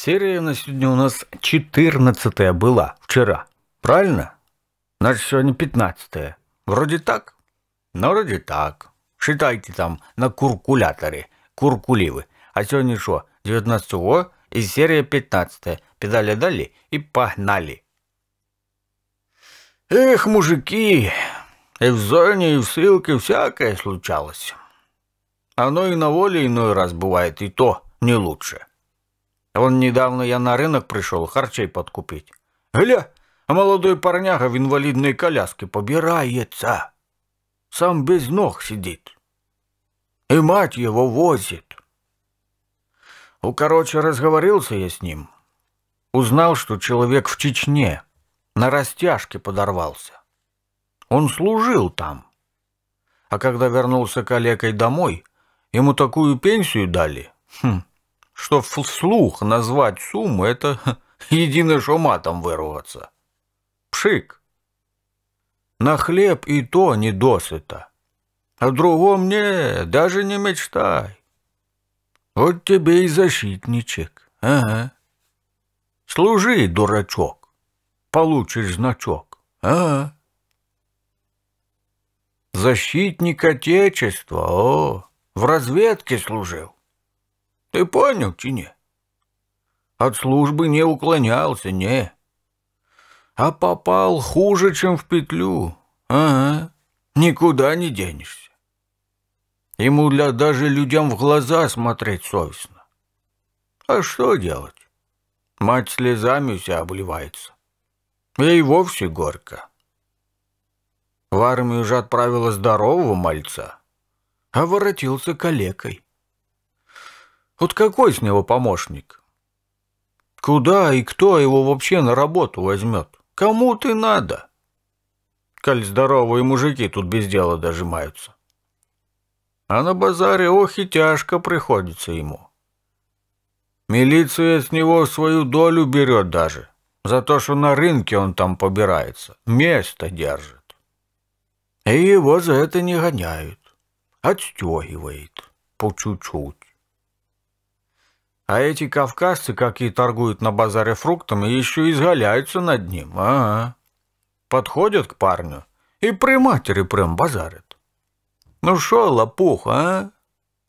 Серия на сегодня у нас 14 была вчера. Правильно? Значит, сегодня 15 -е. Вроде так? Ну, вроде так. Считайте там на куркуляторе. Куркуливы. А сегодня что? 19 -го и серия 15 -е. Педали дали и погнали. Эх, мужики, и в зоне, и в ссылке всякое случалось. Оно и на воле иной раз бывает, и то не лучше. А вон недавно я на рынок пришел харчей подкупить. Гля, а молодой парняга в інвалідної коляске побирається. Сам без ног сидит. И мать его возит. У ну, короче, разговорился я с ним. Узнал, что человек в Чечне на растяжке подорвался. Он служил там. А когда вернулся калекой домой, ему такую пенсию дали. Хм, что вслух назвать сумму – это едино ж матом вырваться. Пшик. На хлеб и то не досыта. а другом не, даже не мечтай. Вот тебе и защитничек. Ага. Служи, дурачок, получишь значок. Ага. Защитник Отечества, о, в разведке служил. Ты понял, чи не? От службы не уклонялся, не. А попал хуже, чем в петлю. Ага, никуда не денешься. Ему для даже людям в глаза смотреть совестно. А что делать? Мать слезами вся обливается. Ей вовсе горько. В армию же отправила здорового мальца, а воротился калекой. Вот какой с него помощник? Куда и кто его вообще на работу возьмет? Кому ты надо? Коль здоровые мужики тут без дела дожимаются. А на базаре ох и тяжко приходится ему. Милиция с него свою долю берет даже. За то, что на рынке он там побирается, место держит. И его за это не гоняют. Отстегивает по чуть-чуть. А эти кавказцы, какие торгуют на базаре фруктами, еще изгаляются над ним. Ага. Подходят к парню и при матери прям базарят. Ну шо, лопух, а?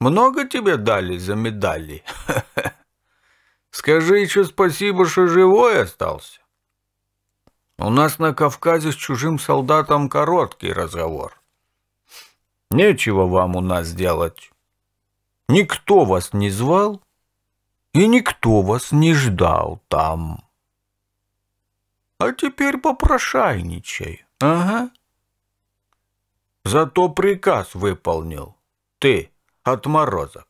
Много тебе дали за медали? Скажи еще спасибо, что живой остался. У нас на Кавказе с чужим солдатом короткий разговор. Нечего вам у нас делать. Никто вас не звал, и никто вас не ждал там. А теперь попрошайничай. Ага. Зато приказ выполнил. Ты, отморозок.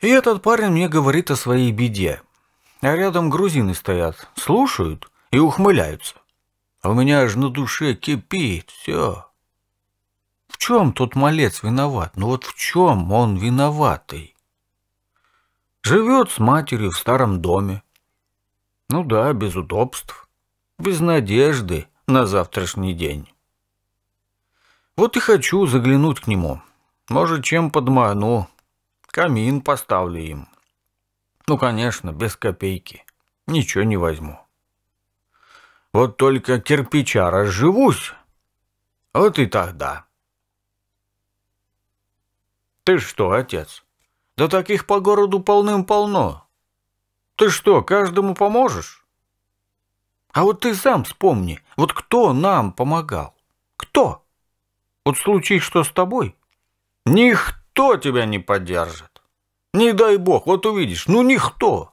И этот парень мне говорит о своей беде. А рядом грузины стоят, слушают и ухмыляются. А у меня аж на душе кипит все. В чем тот малец виноват? Ну вот в чем он виноватый? Живет с матерью в старом доме. Ну да, без удобств, без надежды на завтрашний день. Вот и хочу заглянуть к нему. Может, чем подману. Камин поставлю им. Ну, конечно, без копейки. Ничего не возьму. Вот только кирпича разживусь. Вот и тогда. Ты что, отец? Да таких по городу полным-полно. Ты что, каждому поможешь? А вот ты сам вспомни, вот кто нам помогал? Кто? Вот случай, что с тобой? Никто тебя не поддержит. Не дай бог, вот увидишь, ну никто.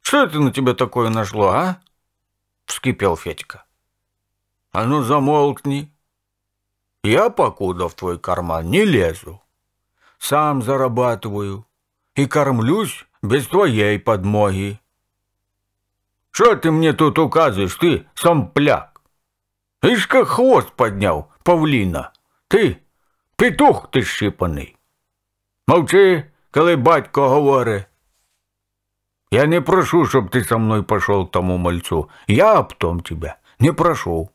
Что это на тебя такое нашло, а? Вскипел Федька. А ну замолкни. Я покуда в твой карман не лезу. сам зарабатываю и кормлюсь без твоей подмоги. Что ты мне тут указываешь, ты, сомпляк? Ишь как хвост поднял, павлина. Ти, петух ти щипаний. Мовчи, коли батько говорить. Я не прошу, щоб ти со мною пошел к тому мальцу. Я об том тебя не прошу.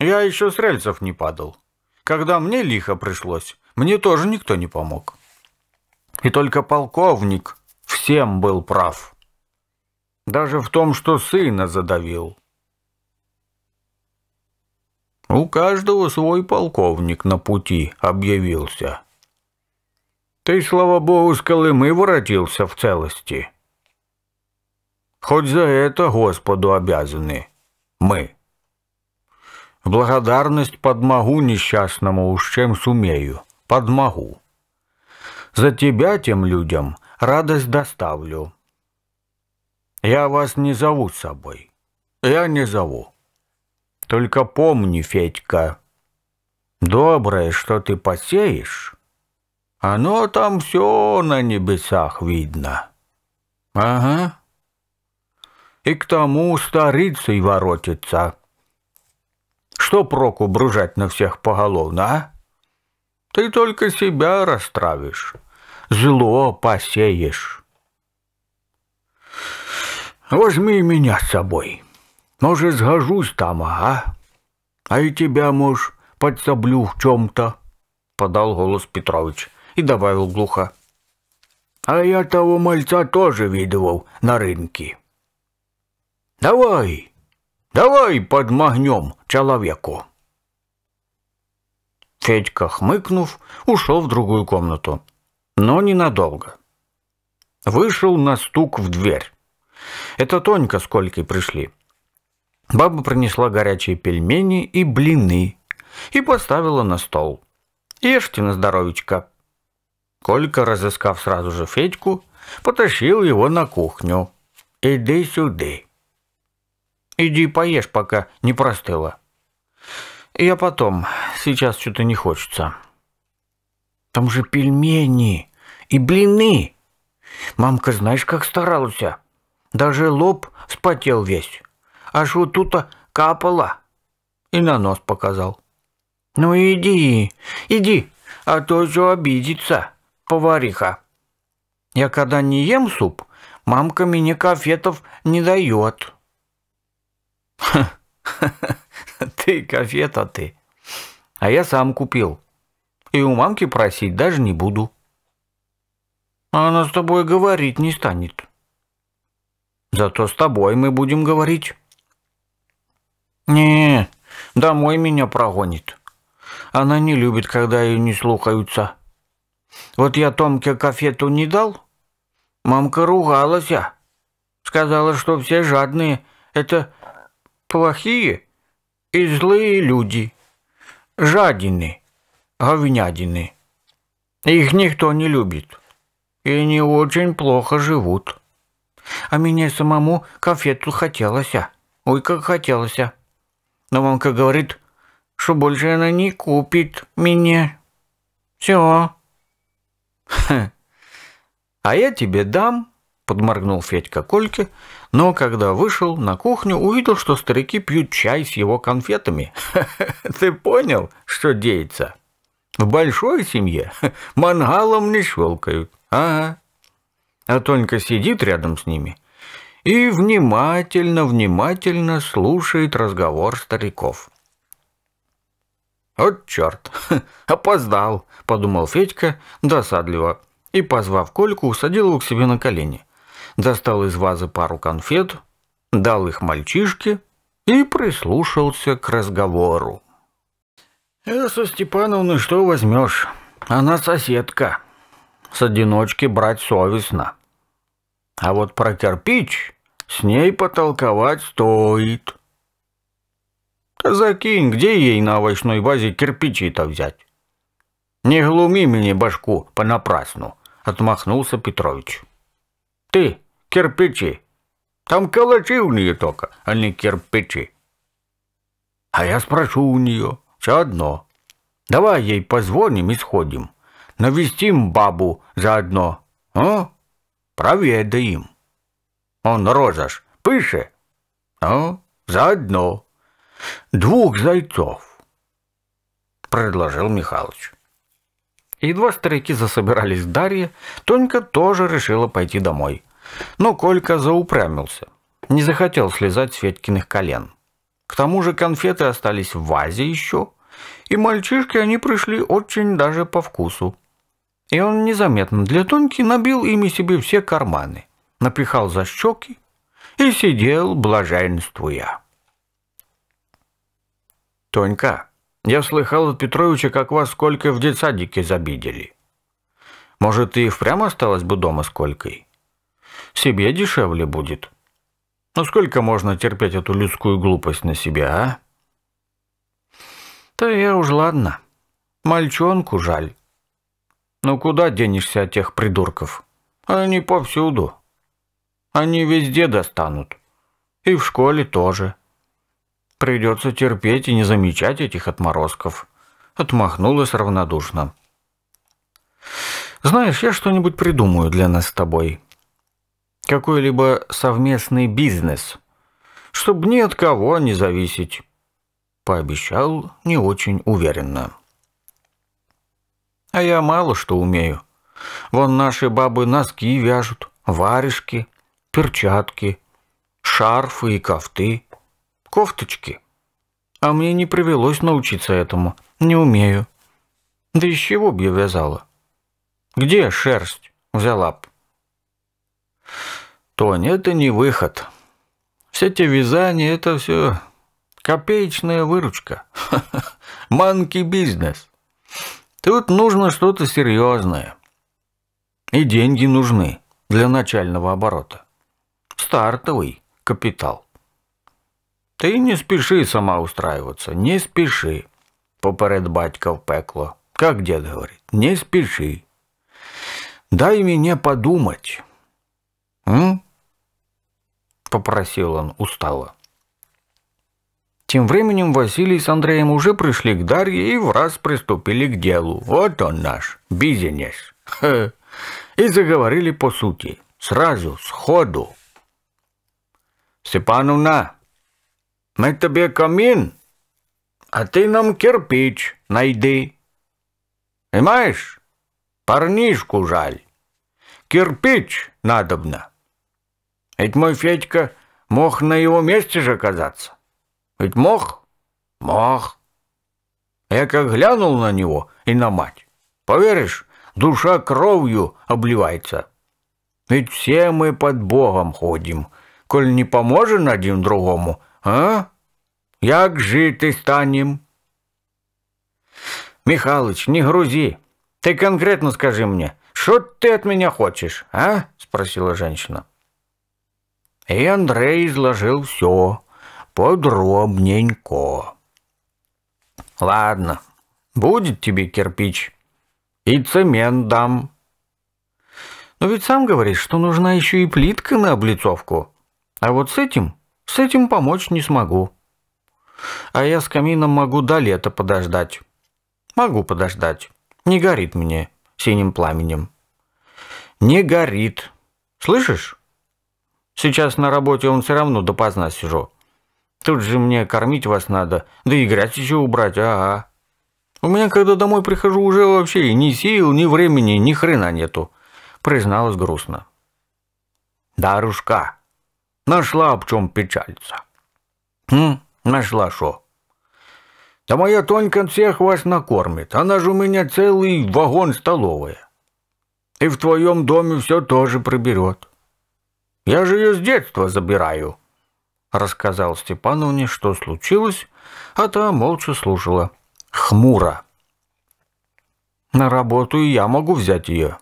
Я еще стрельцев не падал. Когда мне лихо пришлось, мне тоже никто не помог. И только полковник всем был прав. Даже в том, что сына задавил. У каждого свой полковник на пути объявился. Ты, слава богу, с Колымы воротился в целости. Хоть за это Господу обязаны мы. Благодарность подмогу несчастному уж чем сумею. Подмогу. За тебя тем людям радость доставлю. Я вас не зову с собой. Я не зову. Только помни, Федька, доброе, что ты посеешь, оно там все на небесах видно. Ага. И к тому старицей воротится. Что проку бружать на всех поголовно, а? Ты только себя расстравишь, зло посеешь. Возьми меня с собой. Может, сгожусь там, а? А и тебя, может, подсоблю в чем-то, — подал голос Петрович и добавил глухо. А я того мальца тоже видывал на рынке. Давай, давай подмагнем человеку. Федька, хмыкнув, ушел в другую комнату, но ненадолго. Вышел на стук в дверь. Это Тонька с пришли. Баба принесла горячие пельмени и блины и поставила на стол. «Ешьте на здоровечко». Колька, разыскав сразу же Федьку, потащил его на кухню. «Иди сюда». «Иди поешь, пока не простыла». Я потом. Сейчас что-то не хочется. Там же пельмени и блины. Мамка знаешь, как старалась. Даже лоб вспотел весь. Аж вот тут-то капало. И на нос показал. Ну иди, иди, а то еще обидится, повариха. Я когда не ем суп, мамка мне кафетов не дает. Ха-ха-ха. Ты кафета ты. А я сам купил. И у мамки просить даже не буду. Она с тобой говорить не станет. Зато с тобой мы будем говорить. Не, домой меня прогонит. Она не любит, когда ее не слухаются. Вот я Томке кафету не дал, мамка ругалась, а сказала, что все жадные — это плохие, и злые люди, жадины, говнядины. Их никто не любит, и они очень плохо живут. А мне самому конфету хотелось, а. ой, как хотелось. А. Но мамка говорит, что больше она не купит меня. Все. А я тебе дам, подморгнул Федька Кольке, но когда вышел на кухню, увидел, что старики пьют чай с его конфетами. Ты понял, что деется? В большой семье мангалом не щелкают. Ага. А Тонька сидит рядом с ними и внимательно-внимательно слушает разговор стариков. «От черт! Опоздал!» – подумал Федька досадливо и, позвав Кольку, усадил его к себе на колени достал из вазы пару конфет, дал их мальчишке и прислушался к разговору. «Эсса Степановна, что возьмешь? Она соседка. С одиночки брать совестно. А вот про кирпич с ней потолковать стоит». «Закинь, где ей на овощной базе кирпичи-то взять?» «Не глуми мне башку понапрасну», — отмахнулся Петрович. «Ты, кирпичи. Там калачи у нее только, а не кирпичи. А я спрошу у нее, все одно. Давай ей позвоним и сходим. Навестим бабу заодно, а? Проведаем. Он розаш, пыше. а? Заодно. Двух зайцов, предложил Михалыч. Едва старики засобирались к Дарье, Тонька тоже решила пойти домой. Но Колька заупрямился. Не захотел слезать с Федькиных колен. К тому же конфеты остались в вазе еще, и мальчишки они пришли очень даже по вкусу. И он незаметно для Тоньки набил ими себе все карманы, напихал за щеки и сидел, блаженствуя. «Тонька, я слыхал от Петровича, как вас сколько в детсадике забидели. Может, ты и впрямь осталась бы дома с Колькой?» себе дешевле будет. но ну, сколько можно терпеть эту людскую глупость на себя, а? Да я уж ладно. Мальчонку жаль. Ну куда денешься от тех придурков? Они повсюду. Они везде достанут. И в школе тоже. Придется терпеть и не замечать этих отморозков. Отмахнулась равнодушно. Знаешь, я что-нибудь придумаю для нас с тобой какой-либо совместный бизнес, чтобы ни от кого не зависеть. Пообещал не очень уверенно. А я мало что умею. Вон наши бабы носки вяжут, варежки, перчатки, шарфы и кофты, кофточки. А мне не привелось научиться этому, не умею. Да из чего б я вязала? Где шерсть взяла б? Тонь, это не выход. Все эти вязания, это все копеечная выручка. Манки бизнес. Тут нужно что-то серьезное. И деньги нужны для начального оборота. Стартовый капитал. Ты не спеши сама устраиваться, не спіши, поперед батька в пекло. Как дед говорит, не спеши. Дай мне подумать. «М?» а? — попросил он устало. Тем временем Василий с Андреем уже пришли к Дарье и в раз приступили к делу. Вот он наш, бизнес. И заговорили по сути. Сразу, сходу. «Степановна, мы тебе камин, а ты нам кирпич найди. Понимаешь? Парнишку жаль. Кирпич надобно». Ведь мой Федька мог на его месте же оказаться. Ведь мог? Мог. Я как глянул на него и на мать. Поверишь, душа кровью обливается. Ведь все мы под Богом ходим, коль не поможем один другому, а? Як жити станем? Михалыч, не грузи. Ты конкретно скажи мне, что ты от меня хочешь, а? Спросила женщина. И Андрей изложил все подробненько. «Ладно, будет тебе кирпич. И цемент дам». «Но ведь сам говоришь, что нужна еще и плитка на облицовку. А вот с этим, с этим помочь не смогу. А я с камином могу до лета подождать. Могу подождать. Не горит мне синим пламенем». «Не горит. Слышишь?» Сейчас на работе он все равно допоздна сижу. Тут же мне кормить вас надо, да и грязь еще убрать, ага. У меня, когда домой прихожу, уже вообще ни сил, ни времени, ни хрена нету», — призналась грустно. «Дарушка, нашла об чем печалиться». «Хм, нашла что? «Да моя Тонька всех вас накормит, она же у меня целый вагон столовая. И в твоем доме все тоже приберет». Я же ее с детства забираю». Рассказал Степановне, что случилось, а та молча слушала. Хмуро. «На работу и я могу взять ее.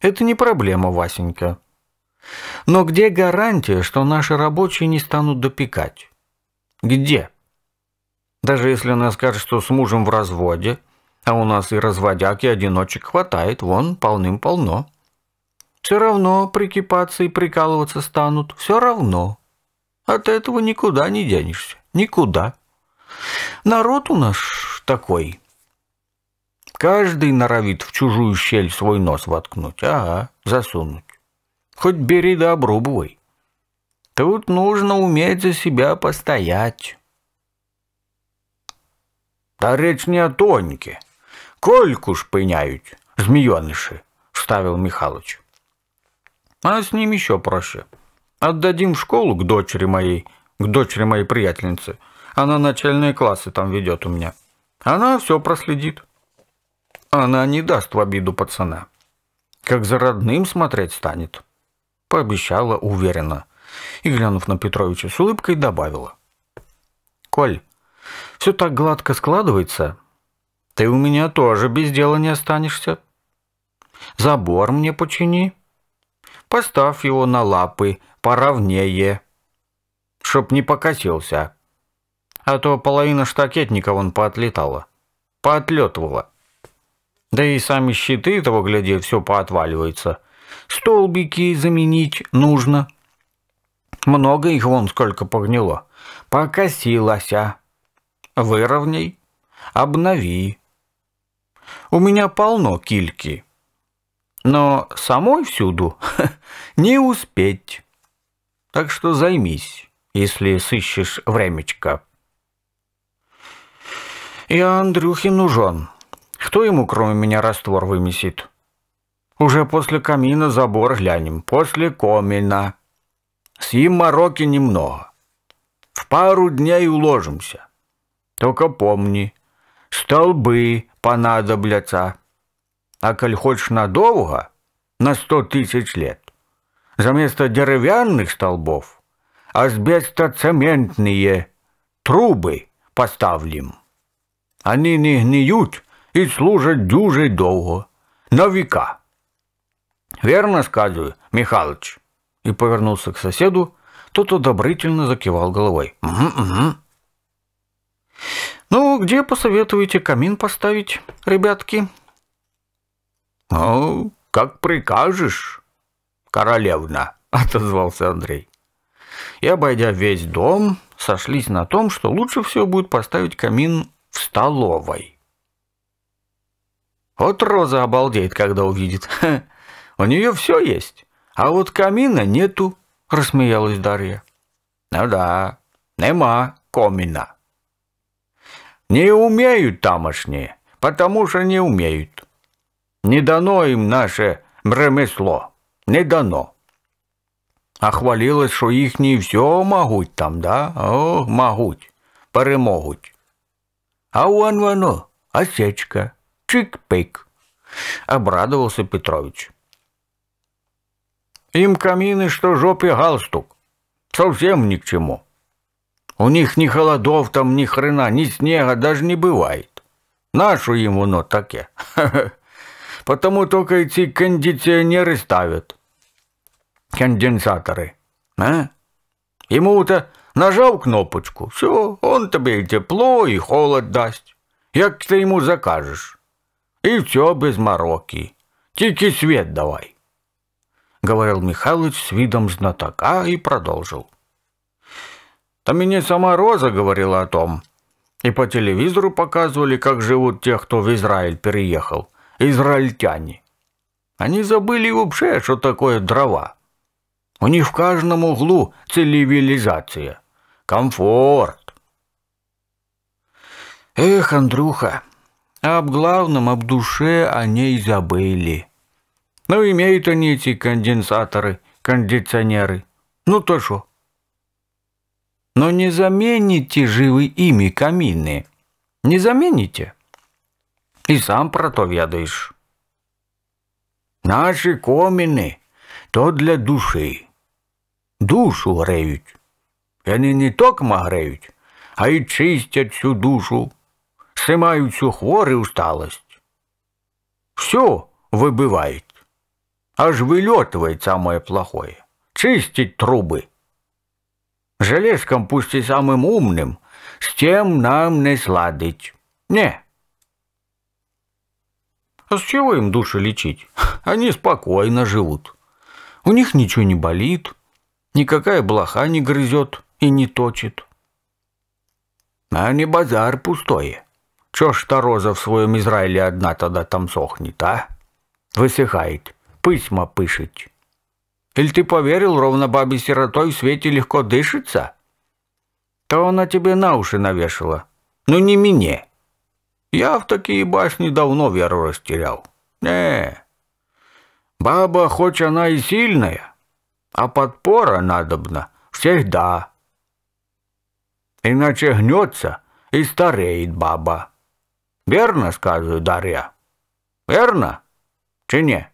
Это не проблема, Васенька. Но где гарантия, что наши рабочие не станут допекать? Где? Даже если она скажет, что с мужем в разводе, а у нас и разводяк, и одиночек хватает, вон полным-полно». Все равно прикипаться и прикалываться станут, все равно. От этого никуда не денешься, никуда. Народ у нас такой. Каждый норовит в чужую щель свой нос воткнуть, ага, засунуть. Хоть бери да обрубывай. Тут нужно уметь за себя постоять. Да речь не о Тоньке. Кольку ж шпыняют, змееныши, — вставил Михалыч. А с ним еще проще. Отдадим в школу к дочери моей, к дочери моей приятельницы. Она начальные классы там ведет у меня. Она все проследит. Она не даст в обиду пацана. Как за родным смотреть станет. Пообещала уверенно. И, глянув на Петровича с улыбкой, добавила. «Коль, все так гладко складывается. Ты у меня тоже без дела не останешься. Забор мне почини». Поставь его на лапы, поровнее, чтоб не покосился. А то половина штакетника вон поотлетала, поотлетывала. Да и сами щиты того, глядя все поотваливается. Столбики заменить нужно. Много их вон сколько погнило. покосилося. а. Выровняй, обнови. У меня полно кильки но самой всюду не успеть. Так что займись, если сыщешь времечко. Я Андрюхе нужен. Кто ему, кроме меня, раствор вымесит? Уже после камина забор глянем, после комина. С ним мороки немного. В пару дней уложимся. Только помни, столбы понадоблятся а коль хочешь надолго, на сто тысяч лет, заместо деревянных столбов а цементные трубы поставлим. Они не гниют и служат дюже долго, на века. Верно сказываю, Михалыч? И повернулся к соседу, тот одобрительно закивал головой. Угу, угу. Ну, где посоветуете камин поставить, ребятки? «Ну, как прикажешь, королевна», — отозвался Андрей. И, обойдя весь дом, сошлись на том, что лучше всего будет поставить камин в столовой. Вот Роза обалдеет, когда увидит. Ха, у нее все есть, а вот камина нету, — рассмеялась Дарья. Ну да, нема комина. Не умеют тамошние, потому что не умеют. Не дано їм наше бремесло, не дано. А хвалилось, що їхні все могуть там, да? О, могуть, перемогуть. А вон воно, осечка, чик-пик, обрадовался Петрович. Им камины, что жопе галстук, совсем ни к чему. У них ни холодов там, ни хрена, ни снега даже не бывает. Нашу им оно таке. Ха -ха потому только эти кондиционеры ставят. Конденсаторы. А? Ему-то нажал кнопочку, все, он тебе и тепло, и холод даст, как ты ему закажешь. И все без мороки. Тики свет давай. Говорил Михалыч с видом знатока и продолжил. Да мне сама Роза говорила о том. И по телевизору показывали, как живут те, кто в Израиль переехал израильтяне. Они забыли вообще, что такое дрова. У них в каждом углу цивилизация, комфорт. Эх, Андрюха, об главном, об душе они и забыли. Ну, имеют они эти конденсаторы, кондиционеры. Ну, то что? Но не замените же вы ими камины. Не замените. І сам про то ведаеш. Наші коміни то для душі. Душу греють. Яни не токма греють, а й чистять всю душу, снимають всю хворь і усталость. Все вибивають. Аж вылетывает самое плохое. Чистить трубы. Железком, пусть и самым умным, с тем нам не сладить. Не, а с чего им души лечить? Они спокойно живут. У них ничего не болит, никакая блоха не грызет и не точит. А не базар пустое. Чё ж та роза в своем Израиле одна тогда там сохнет, а? Высыхает, Письма пышет. Или ты поверил, ровно бабе сиротой в свете легко дышится? То она тебе на уши навешала. Ну не мне. Я в такие башни давно веру растерял. Не, баба хоть она и сильная, а подпора надобна всегда. Иначе гнется и стареет баба. Верно, сказываю, Дарья? Верно? Чи не?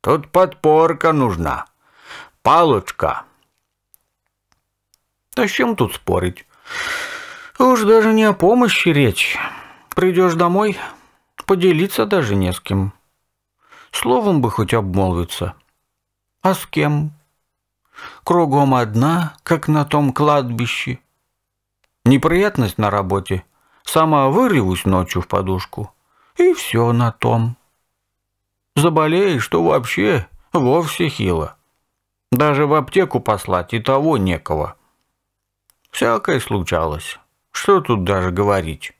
Тут подпорка нужна. Палочка. Да с чем тут спорить? Уж даже не о помощи речь. Придешь домой, поделиться даже не с кем. Словом бы хоть обмолвиться. А с кем? Кругом одна, как на том кладбище. Неприятность на работе. Сама вырвусь ночью в подушку. И все на том. Заболеешь, что вообще вовсе хило. Даже в аптеку послать и того некого. Всякое случалось. Что тут даже говорить?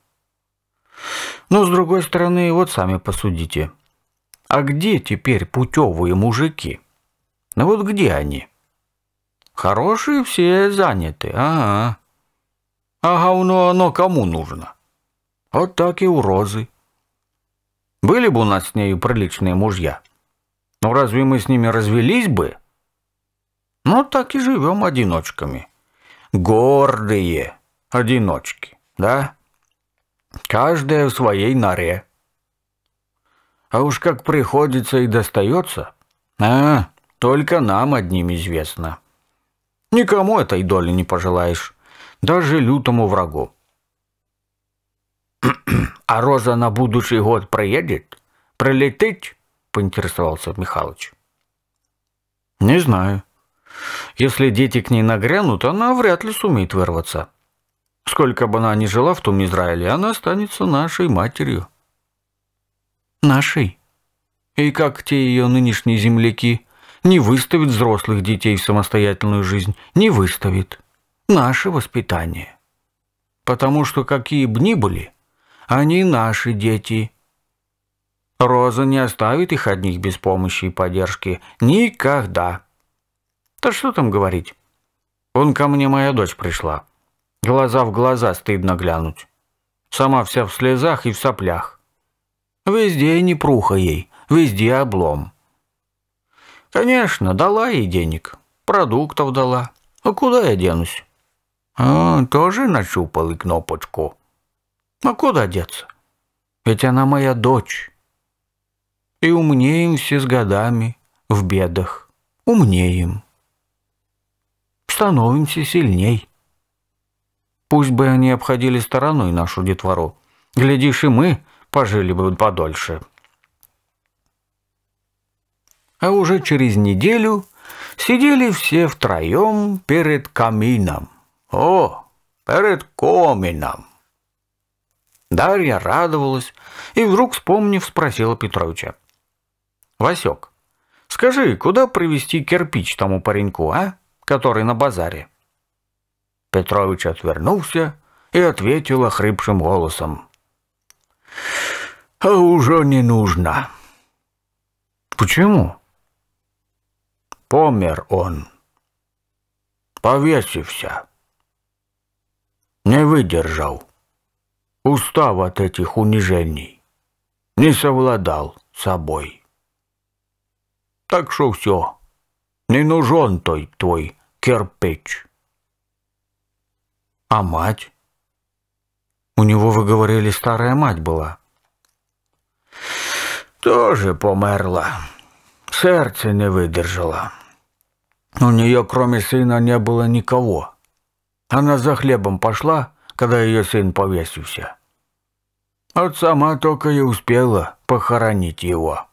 Но ну, с другой стороны, вот сами посудите. А где теперь путевые мужики? Ну вот где они? Хорошие все заняты, ага. А говно оно кому нужно? Вот так и у Розы. Были бы у нас с нею приличные мужья. Ну разве мы с ними развелись бы? Ну так и живем одиночками. Гордые, одиночки, да? Каждая в своей норе. А уж как приходится и достается, а, только нам одним известно. Никому этой доли не пожелаешь, даже лютому врагу. «А Роза на будущий год проедет, Прилетит?» — поинтересовался Михалыч. «Не знаю. Если дети к ней нагрянут, она вряд ли сумеет вырваться. Сколько бы она ни жила в том Израиле, она останется нашей матерью. Нашей? И как те ее нынешние земляки? Не выставит взрослых детей в самостоятельную жизнь. Не выставит. Наше воспитание. Потому что какие бы ни были, они наши дети. Роза не оставит их одних без помощи и поддержки. Никогда. Да что там говорить? Вон ко мне моя дочь пришла. Глаза в глаза стыдно глянуть. Сама вся в слезах и в соплях. Везде непруха ей, везде облом. Конечно, дала ей денег, продуктов дала. А куда я денусь? А, тоже нащупал и кнопочку. А куда деться? Ведь она моя дочь. И умнеем все с годами, в бедах. Умнеем. Становимся сильней. Пусть бы они обходили стороной нашу детвору. Глядишь, и мы пожили бы подольше. А уже через неделю сидели все втроем перед камином. О, перед комином! Дарья радовалась и вдруг, вспомнив, спросила Петровича. «Васек, скажи, куда привезти кирпич тому пареньку, а? Который на базаре?» Петрович отвернулся и ответил охрипшим голосом. «А уже не нужно». «Почему?» «Помер он. Повесился. Не выдержал. Устав от этих унижений. Не совладал собой. Так что все. Не нужен той твой кирпич». А мать? У него, вы говорили, старая мать была. Тоже померла. Сердце не выдержало. У нее, кроме сына, не было никого. Она за хлебом пошла, когда ее сын повесился. Вот сама только и успела похоронить его.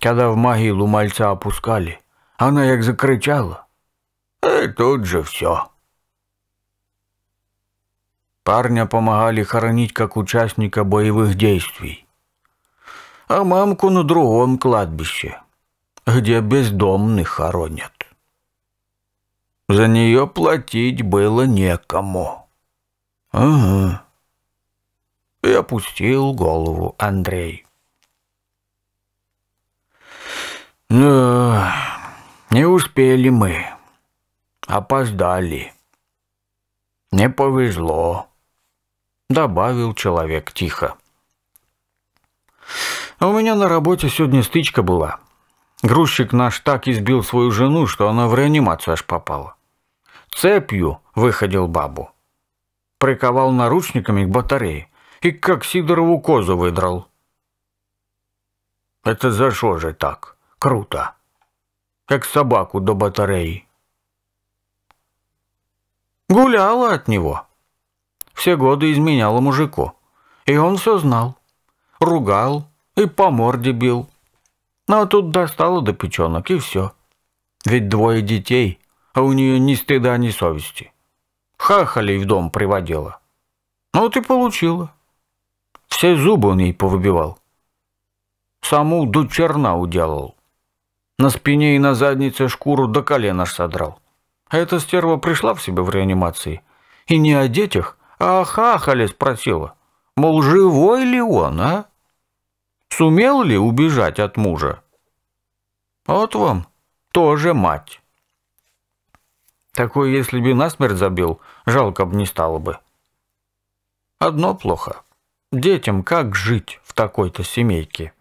Когда в могилу мальца опускали, она как закричала. И тут же все. Парня помогали хоронить как участника боевых действий. А мамку на другом кладбище, где бездомных хоронят. За нее платить было некому. Ага. И опустил голову Андрей. Да, не успели мы. Опоздали. Не повезло добавил человек тихо. «А у меня на работе сегодня стычка была. Грузчик наш так избил свою жену, что она в реанимацию аж попала. Цепью выходил бабу. Приковал наручниками к батарее и как Сидорову козу выдрал. Это за что же так? Круто. Как собаку до батареи. Гуляла от него все годы изменяла мужику. И он все знал. Ругал и по морде бил. Но ну, а тут достала до печенок, и все. Ведь двое детей, а у нее ни стыда, ни совести. Хахалей в дом приводила. Ну вот и получила. Все зубы он ей повыбивал. Саму до черна уделал. На спине и на заднице шкуру до колена содрал. А эта стерва пришла в себя в реанимации. И не о детях, а Хахаля спросила, мол, живой ли он, а? Сумел ли убежать от мужа? Вот вам тоже мать. Такой, если бы насмерть забил, жалко бы не стало бы. Одно плохо. Детям как жить в такой-то семейке?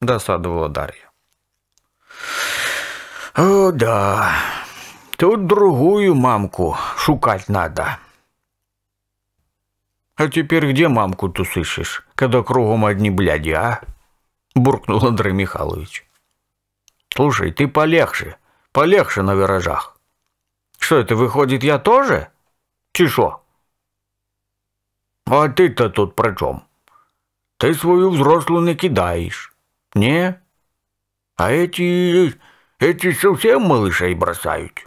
Досадовала Дарья. О, да, тут другую мамку шукать надо. А теперь где мамку-то сыщешь, когда кругом одни бляди, а? Буркнул Андрей Михайлович. Слушай, ты полегче, полегче на виражах. Что это, выходит, я тоже? Тишо. А ты-то тут при чем? Ты свою взрослую не кидаешь. Не? А эти... эти совсем малышей бросают.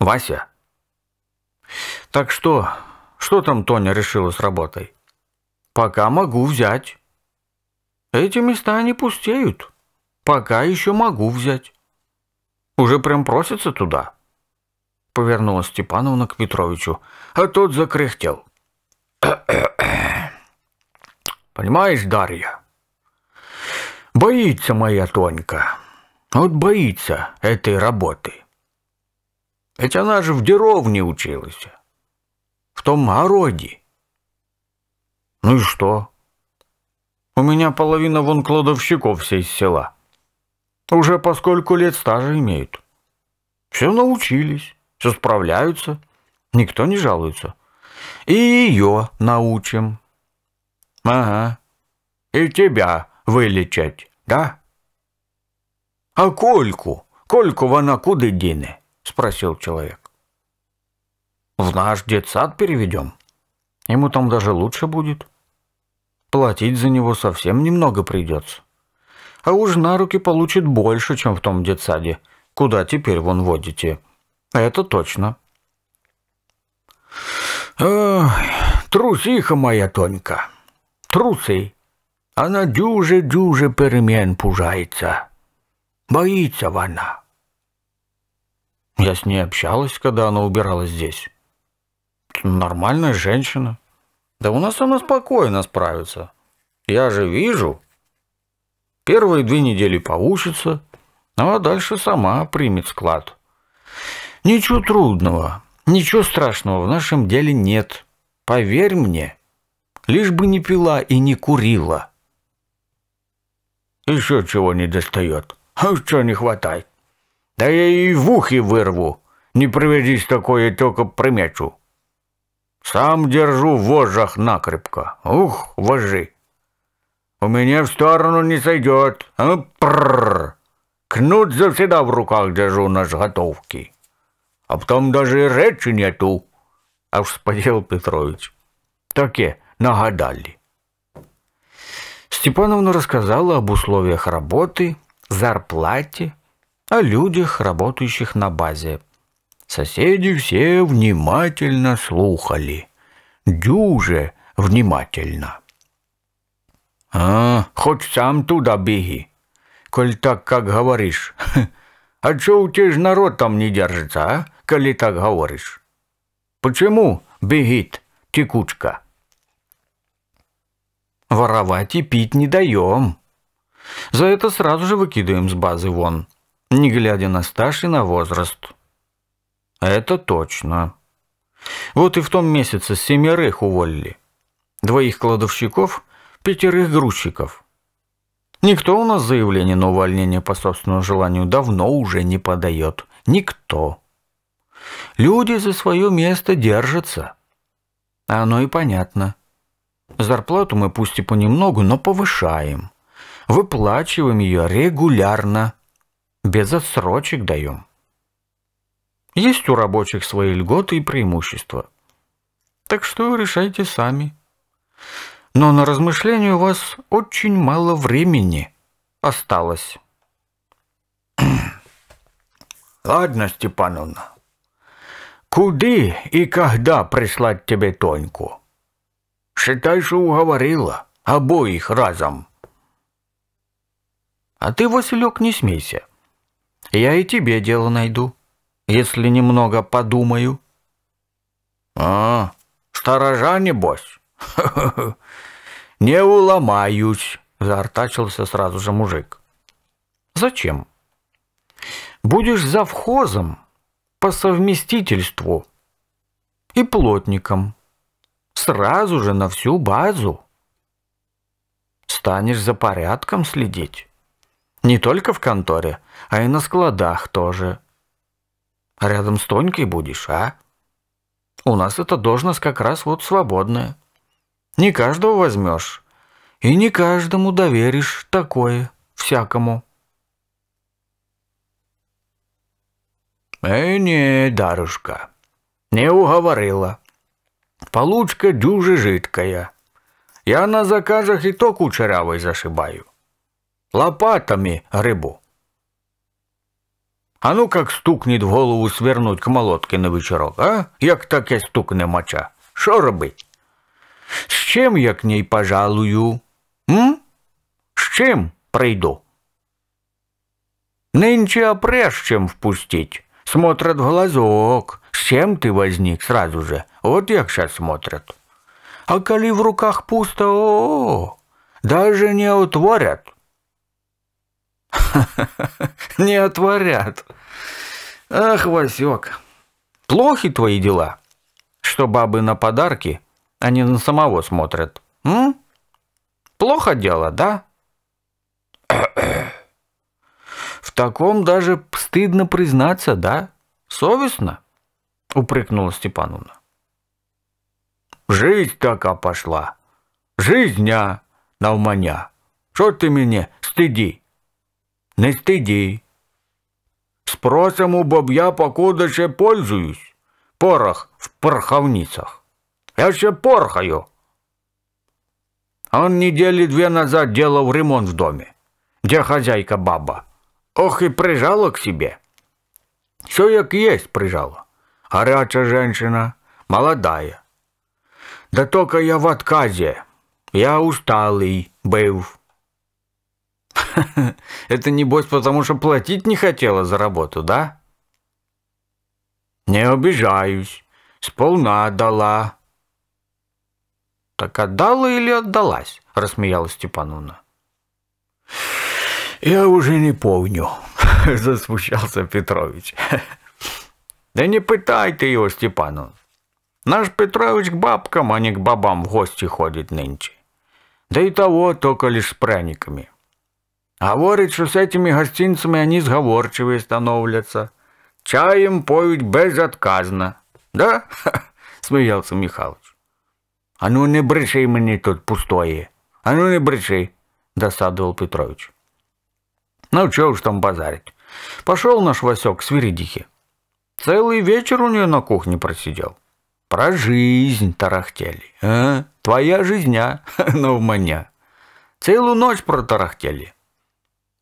Вася. Так что, что там Тоня решила с работой? Пока могу взять. Эти места не пустеют. Пока еще могу взять. Уже прям просится туда. Повернулась Степановна к Петровичу, а тот закряхтел. Понимаешь, Дарья, боится моя Тонька. Вот боится этой работы. Ведь она же в деревне училась том городе. Ну и что? У меня половина вон кладовщиков все из села. Уже поскольку лет стажа имеют. Все научились, все справляются, никто не жалуется. И ее научим. Ага, и тебя вылечать, да? А Кольку? Кольку вона куди дине? Спросил человек. В наш детсад переведем. Ему там даже лучше будет. Платить за него совсем немного придется. А уж на руки получит больше, чем в том детсаде, куда теперь вон водите. Это точно. трусиха моя Тонька, труси. Она дюже-дюже перемен пужается. Боится вона. Я с ней общалась, когда она убиралась здесь нормальная женщина. Да у нас она спокойно справится. Я же вижу. Первые две недели поучится, ну, а дальше сама примет склад. Ничего трудного, ничего страшного в нашем деле нет. Поверь мне, лишь бы не пила и не курила. Еще чего не достает, а что не хватает. Да я и в ухе вырву, не приведись такое, только примечу. Сам держу в вожжах накрепко. Ух, вожи! У меня в сторону не сойдет. А прррр. Кнут завсегда в руках держу на сготовке. А потом даже речи нету. А уж сподел Петрович. Таке нагадали. Степановна рассказала об условиях работы, зарплате, о людях, работающих на базе Соседи все внимательно слухали. Дюже внимательно. «А, хоть сам туда беги, коль так, как говоришь. А чё у тебя ж народ там не держится, а, коли так говоришь? Почему бегит текучка?» «Воровать и пить не даем. За это сразу же выкидываем с базы вон, не глядя на стаж и на возраст». А это точно. Вот и в том месяце семерых уволили. Двоих кладовщиков, пятерых грузчиков. Никто у нас заявление на увольнение по собственному желанию давно уже не подает. Никто. Люди за свое место держатся. а Оно и понятно. Зарплату мы пусть и понемногу, но повышаем. Выплачиваем ее регулярно. Без отсрочек даем. Есть у рабочих свои льготы и преимущества. Так что решайте сами. Но на размышление у вас очень мало времени осталось. Ладно, Степановна. Куды и когда прислать тебе Тоньку? Считай, что уговорила. Обоих разом. А ты, Василек, не смейся. Я и тебе дело найду если немного подумаю. А, сторожа, небось? Не уломаюсь, заортачился сразу же мужик. Зачем? Будешь завхозом по совместительству и плотником. Сразу же на всю базу. Станешь за порядком следить. Не только в конторе, а и на складах тоже. — рядом с Тонькой будешь, а? У нас эта должность как раз вот свободная. Не каждого возьмешь. И не каждому доверишь такое, всякому. Эй, не, Дарушка, не уговорила. Получка дюже жидкая. Я на заказах и то кучерявой зашибаю. Лопатами рыбу. А ну как стукніть голову свернуть к молотке на вечерок, а? Як так я стукне моча? Що робить? С чем я к ней пожалую? М? З чим прийду? Нынче чем впустить. Смотрят в глазок. С чем ты возник сразу же? Вот як сейчас смотрят. А коли в руках пусто, о, -о, -о даже не утворят. Не отворят. Ах, Васек, плохи твои дела, что бабы на подарки, а не на самого смотрят. М? Плохо дело, да? В таком даже стыдно признаться, да? Совестно? Упрекнула Степановна. Жизнь така пошла. Жизня а, на уманя. Что ты меня стыди? Не стыди. Спросим у боб'я, покуда ще пользуюсь. Порох в порховницах? Я ще порхаю. А он недели две назад делал ремонт в доме, где хозяйка баба. Ох и прижала к себе. Все как есть прижала. Горячая женщина, молодая. Да только я в отказе. Я усталый был. Это небось потому, что платить не хотела за работу, да? Не обижаюсь. Сполна дала. Так отдала или отдалась? Рассмеялась Степановна. Я уже не помню, засмущался Петрович. Да не пытай ты его, Степанов. Наш Петрович к бабкам, а не к бабам в гости ходит нынче. Да и того только лишь с пряниками. Говорить, що з цими гостинцями вони зговорчиві становляться. Чаєм поють безотказно. Да? сміявся Михайлович. А ну не бреши мені тут пустое. А ну не бреши, досадовал Петрович. Ну чего уж там базарить. Пошел наш Васек к Свиридихе. Целый вечер у нее на кухне просидел. Про жизнь тарахтели. А? Твоя жизня, но в маня. Целую ночь протарахтели.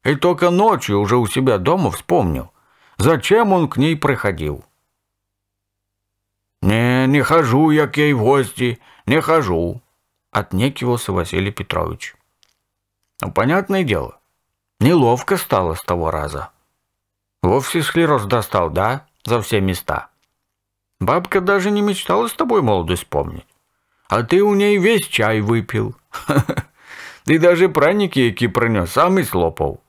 И только ночью уже у себя дома вспомнил, зачем он к ней приходил. «Не, не хожу я к ей в гости, не хожу», — отнекивался Василий Петрович. Ну, понятное дело, неловко стало с того раза. Вовсе склероз достал, да, за все места. Бабка даже не мечтала с тобой молодость помнить, А ты у ней весь чай выпил. Ты даже праники, які принес, сам и слопал.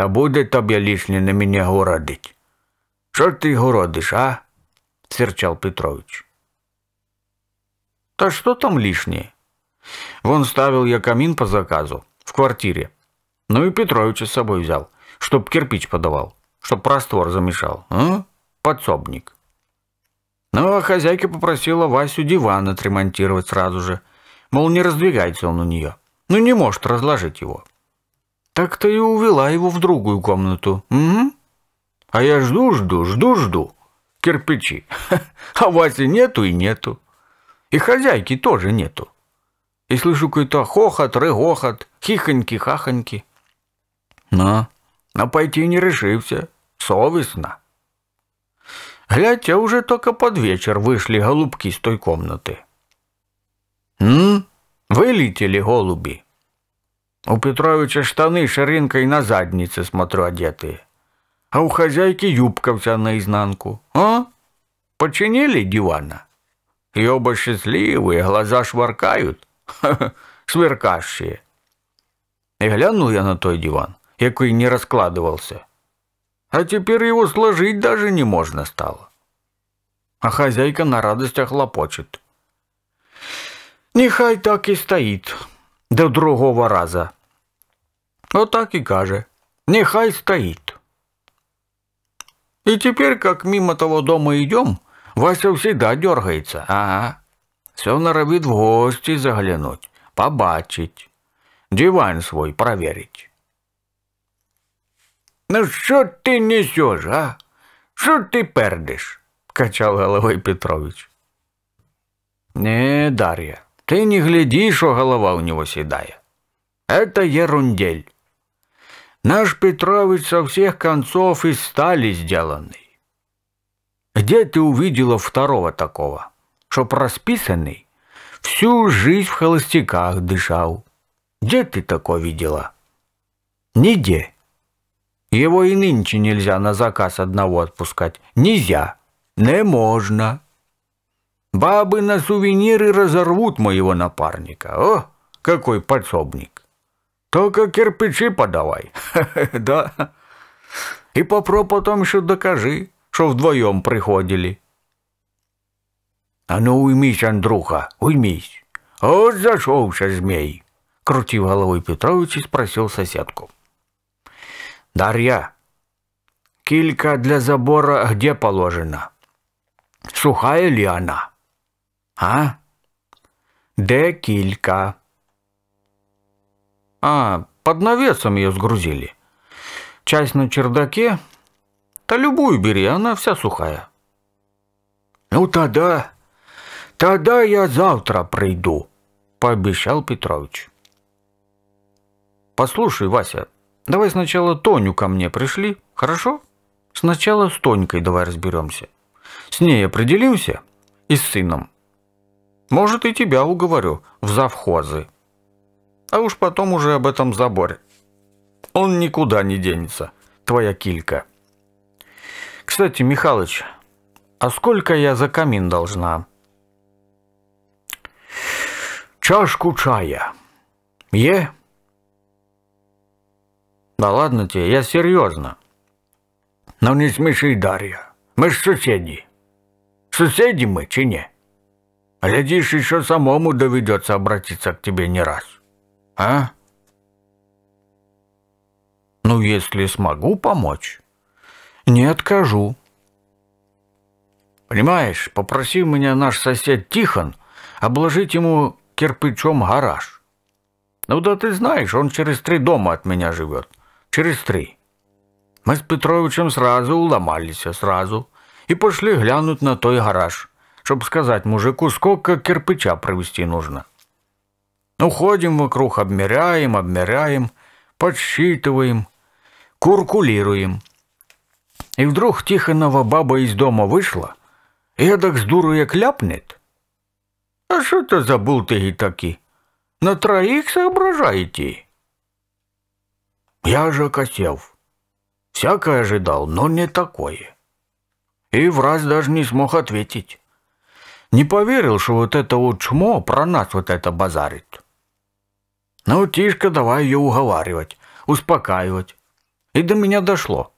Та буде тобі лишнє на мене городить. Що ти городиш, а? Серчал Петрович. Та что там лишнее? Вон ставил я камин по заказу в квартире. Ну и Петровича с собой взял, чтоб кирпич подавал, чтоб простор замешал. А? Подсобник. Ну, а хозяйка попросила Васю диван отремонтировать сразу же. Мол, не раздвигается он у нее. Ну, не может разложить его так то и увела его в другую комнату. Угу. А я жду, жду, жду, жду. Кирпичи. А Васи нету и нету. И хозяйки тоже нету. И слышу какой-то хохот, рыгохот, хихоньки-хахоньки. На, на пойти не решився. Совестно. Глядь, а уже только под вечер вышли голубки с той комнаты. М? Вылетели голуби. У Петровича штаны ширинкой на заднице, смотрю, одетые. А у хозяйки юбка вся наизнанку. А? Починили дивана? И оба счастливые, глаза шваркают, сверкашие. И глянул я на той диван, який не раскладывался. А теперь его сложить даже не можно стало. А хозяйка на радостях лопочет. «Нехай так и стоит», до другого раза. Отак і каже, нехай стоит. И теперь, как мимо того дома идем, Вася всегда дергается. Ага. Все норовит в гости заглянуть, побачить, диван свой проверить. Ну что ты несешь, а? Что ты пердишь? Качал головой Петрович. Не, Дарья, ты не гляди, что голова у него седая. Это ерундель. Наш Петрович со всех концов из стали сделанный. Где ты увидела второго такого, чтоб расписанный всю жизнь в холостяках дышал? Где ты такое видела? Нигде. Его и нынче нельзя на заказ одного отпускать. Нельзя. Не можно. Бабы на сувениры разорвут моего напарника. О, какой подсобник! Только кирпичи подавай. Да. И попро потом еще докажи, что вдвоем приходили. А ну уймись, Андрюха, уймись. Вот зашелся змей. Крутив головой Петрович и спросил соседку. Дарья, килька для забора где положена? Сухая ли она? А? Декілька. А, под навесом ее сгрузили. Часть на чердаке. Та любую бери, она вся сухая. Ну тогда, тогда я завтра приду, пообещал Петрович. Послушай, Вася, давай сначала Тоню ко мне пришли, хорошо? Сначала с Тонькой давай разберемся. С ней определимся и с сыном. Может, и тебя уговорю в завхозы. А уж потом уже об этом заборе. Он никуда не денется, твоя килька. Кстати, Михалыч, а сколько я за камин должна? Чашку чая. Е? Да ладно тебе, я серьезно. Но не смеши, Дарья. Мы ж соседи. Соседи мы, чи не? Глядишь, еще самому доведется обратиться к тебе не раз. А? Ну, если смогу помочь, не откажу. Понимаешь, попросил меня наш сосед Тихон обложить ему кирпичом гараж. Ну да ты знаешь, он через три дома от меня живет. Через три. Мы с Петровичем сразу уломались, сразу, и пошли глянуть на той гараж чтобы сказать мужику, сколько кирпича провести нужно. Уходим вокруг, обмеряем, обмеряем, подсчитываем, куркулируем. И вдруг Тихонова баба из дома вышла, и эдак с дуру я кляпнет. А что ты забыл ты и таки? На троих соображаете? Я же окосев. Всякое ожидал, но не такое. И враз даже не смог ответить. Не поверил, что вот это вот чмо про нас вот это базарит. Ну, Тишка, давай ее уговаривать, успокаивать. И до меня дошло.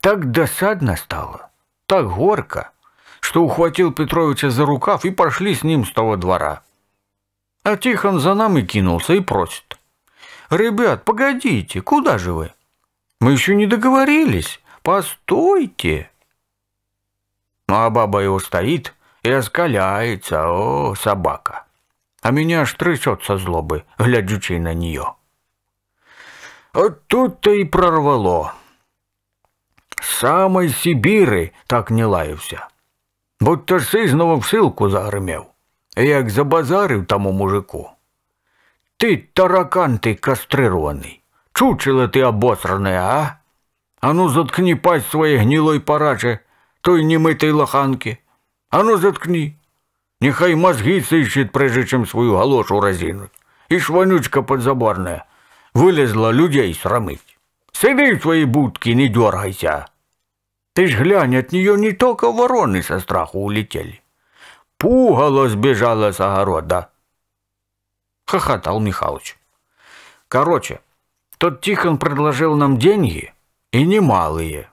Так досадно стало, так горько, что ухватил Петровича за рукав и пошли с ним с того двора. А Тихон за нами кинулся и просит. «Ребят, погодите, куда же вы? Мы еще не договорились. Постойте!» ну, А баба его стоит, и оскаляется, о, собака. А меня аж трясет со злобы, глядючи на нее. Вот тут-то и прорвало. С самой Сибири так не лаюся. Будто ж сизнова в силку загримів, як забазарив тому мужику. Ты таракан ты кастрирований, чучело ты обосране, а? А ну заткни пасть своей гнилой параче, той немытой лоханки. А ну заткни. Нехай мозги сыщет, прежде чем свою галошу разинуть. И шванючка подзабарная Вылезла людей срамить. Сиди в своей будке, не дергайся. Ты ж глянь, от нее не только вороны со страху улетели. Пугало сбежало с огорода. Хохотал Михалыч. Короче, тот Тихон предложил нам деньги, и немалые.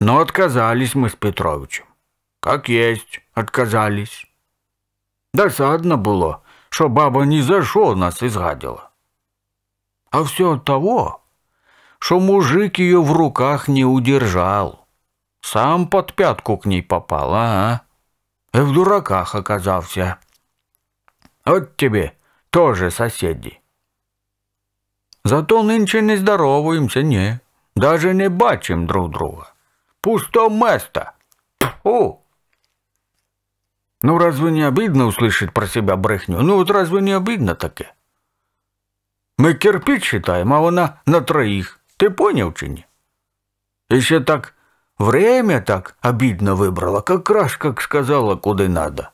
Но отказались мы с Петровичем. Как есть, отказались. Досадно было, что баба ни за что нас изгадила. А все от того, что мужик ее в руках не удержал. Сам под пятку к ней попал, а? И в дураках оказался. Вот тебе тоже соседи. Зато нынче не здороваемся, не. Даже не бачим друг друга. Пусто место. Фу! Ну разве не обидно услышать про себя брехню? Ну вот разве не обидно таке? Мы кирпич считаем, а она на троих. Ты понял, чи ні? І так время так обидно выбрала, как раз как сказала, куди надо.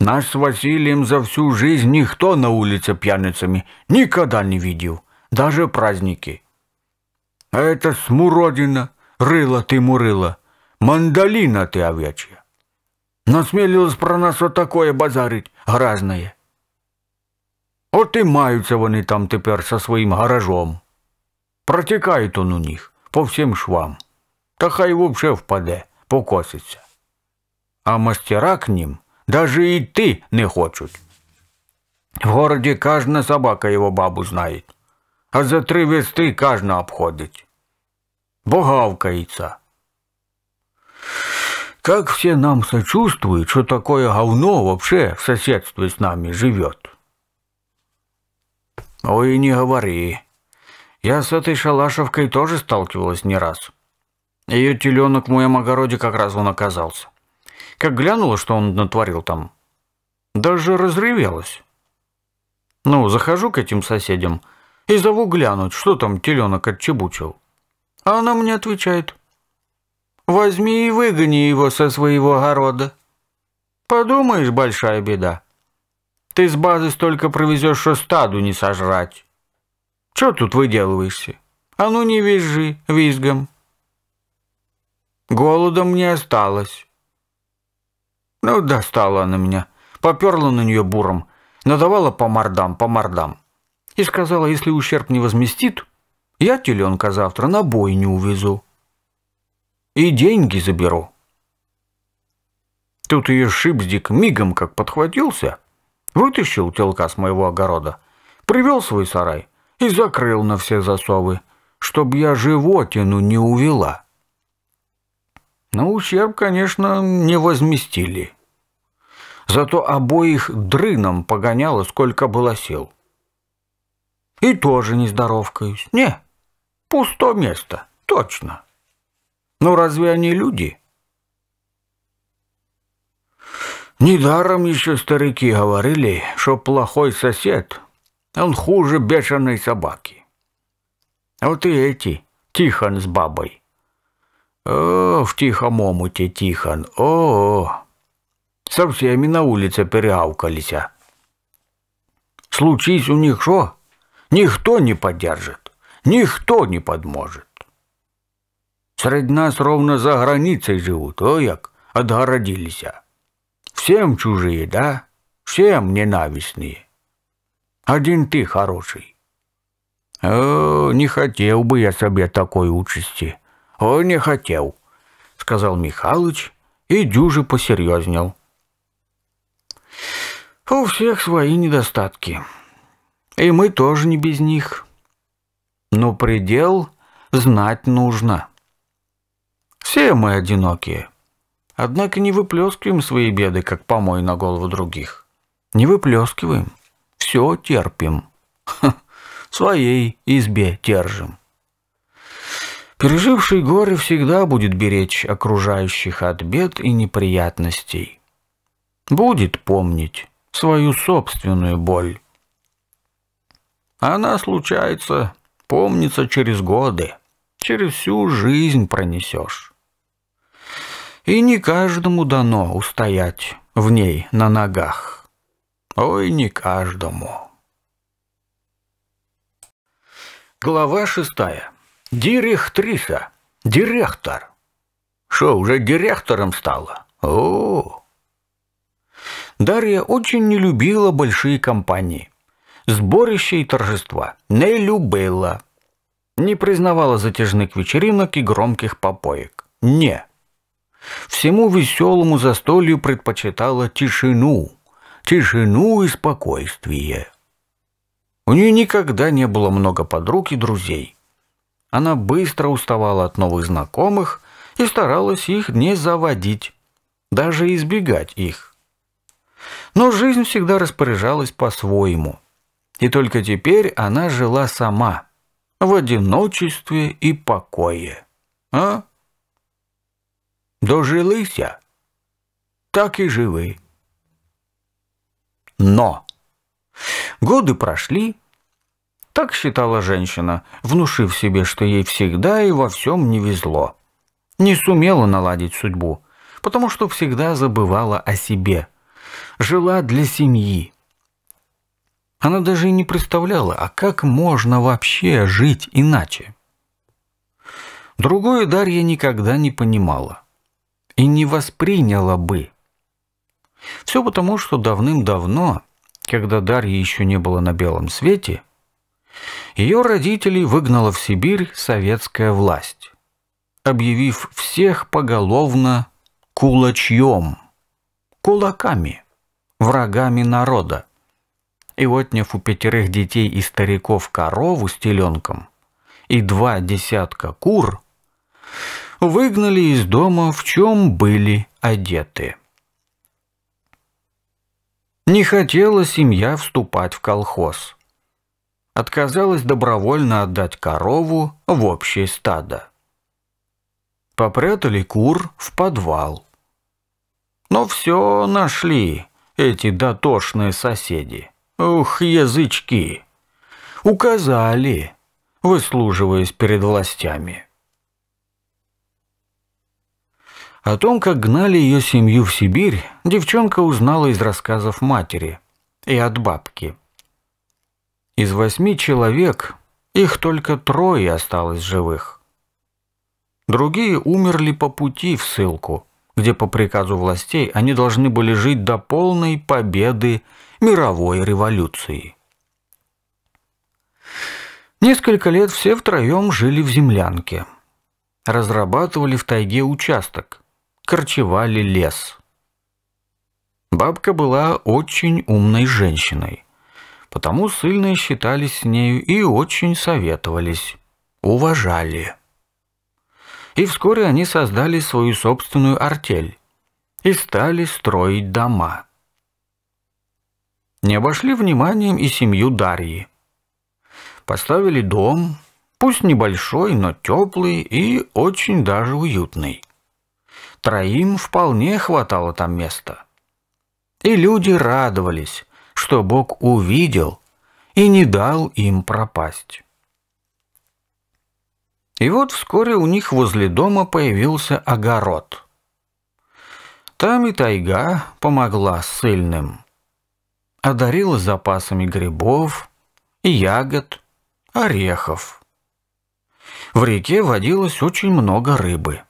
Нас с Василием за всю жизнь никто на улице пьяницами никогда не видел, даже праздники. А это смуродина, рыла ты мурыла, мандалина ты овечья. Насмілилось про нас отакое базарить гражнає. От і маються вони там тепер со своїм гаражом. Протікають он у них по всім швам. Та хай вообще впаде, покоситься. А мастера к ним даже йти не хочуть. В городі кожна собака його бабу знає, а за три вести кожна обходить. Бо гавкається. Как все нам сочувствуют, что такое говно вообще в соседстве с нами живет. Ой, не говори. Я с этой шалашевкой тоже сталкивалась не раз. Ее теленок в моем огороде как раз он оказался. Как глянула, что он натворил там, даже разревелась. Ну, захожу к этим соседям и зову глянуть, что там теленок отчебучил. А она мне отвечает – Возьми и выгони его со своего огорода. Подумаешь, большая беда. Ты с базы столько провезешь, что стаду не сожрать. Че тут выделываешься? А ну не визжи визгом. Голодом не осталось. Ну, достала она меня. Поперла на нее буром. Надавала по мордам, по мордам. И сказала, если ущерб не возместит, я теленка завтра на бой не увезу и деньги заберу». Тут ее шипздик мигом как подхватился, вытащил телка с моего огорода, привел свой сарай и закрыл на все засовы, чтоб я животину не увела. Но ущерб, конечно, не возместили. Зато обоих дрыном погоняло, сколько было сил. И тоже не здоровкаюсь. Не, пусто место, точно. Но ну, разве они люди? Недаром еще старики говорили, что плохой сосед, он хуже бешеной собаки. А вот и эти, Тихон с бабой. О, в тихом омуте Тихон, о, -о, -о. Со всеми на улице перегавкались. Случись у них что, никто не поддержит, никто не подможет. Средь нас ровно за границей живут, о як, отгородилися. Всем чужие, да? Всем ненавистные. Один ты хороший. О, не хотел бы я себе такой участи. О, не хотел, сказал Михалыч и дюже посерьезнел. У всех свои недостатки. И мы тоже не без них. Но предел знать нужно. Все мы одинокие. Однако не выплескиваем свои беды, как помой на голову других. Не выплескиваем. Все терпим. в своей избе держим. Переживший горе всегда будет беречь окружающих от бед и неприятностей. Будет помнить свою собственную боль. Она случается, помнится через годы, через всю жизнь пронесешь и не каждому дано устоять в ней на ногах. Ой, не каждому. Глава шестая. Директриса. Директор. Что, уже директором стала? О, -о, -о. Дарья очень не любила большие компании. Сборища и торжества. Не любила. Не признавала затяжных вечеринок и громких попоек. Не. Всему веселому застолью предпочитала тишину, тишину и спокойствие. У нее никогда не было много подруг и друзей. Она быстро уставала от новых знакомых и старалась их не заводить, даже избегать их. Но жизнь всегда распоряжалась по-своему. И только теперь она жила сама, в одиночестве и покое. А? дожилися, так и живы. Но годы прошли, так считала женщина, внушив себе, что ей всегда и во всем не везло. Не сумела наладить судьбу, потому что всегда забывала о себе. Жила для семьи. Она даже и не представляла, а как можно вообще жить иначе. Другое Дарья никогда не понимала и не восприняла бы. Все потому, что давным-давно, когда Дарьи еще не было на белом свете, ее родителей выгнала в Сибирь советская власть, объявив всех поголовно кулачьем, кулаками, врагами народа, и отняв у пятерых детей и стариков корову с теленком и два десятка кур – выгнали из дома, в чем были одеты. Не хотела семья вступать в колхоз. Отказалась добровольно отдать корову в общее стадо. Попрятали кур в подвал. Но все нашли эти дотошные соседи. Ух, язычки! Указали, выслуживаясь перед властями. О том, как гнали ее семью в Сибирь, девчонка узнала из рассказов матери и от бабки. Из восьми человек их только трое осталось живых. Другие умерли по пути в ссылку, где по приказу властей они должны были жить до полной победы мировой революции. Несколько лет все втроем жили в землянке. Разрабатывали в тайге участок – корчевали лес. Бабка была очень умной женщиной, потому сильные считались с нею и очень советовались, уважали. И вскоре они создали свою собственную артель и стали строить дома. Не обошли вниманием и семью Дарьи. Поставили дом, пусть небольшой, но теплый и очень даже уютный. Троим вполне хватало там места. И люди радовались, что Бог увидел и не дал им пропасть. И вот вскоре у них возле дома появился огород. Там и тайга помогла сыльным. Одарила запасами грибов, и ягод, орехов. В реке водилось очень много рыбы.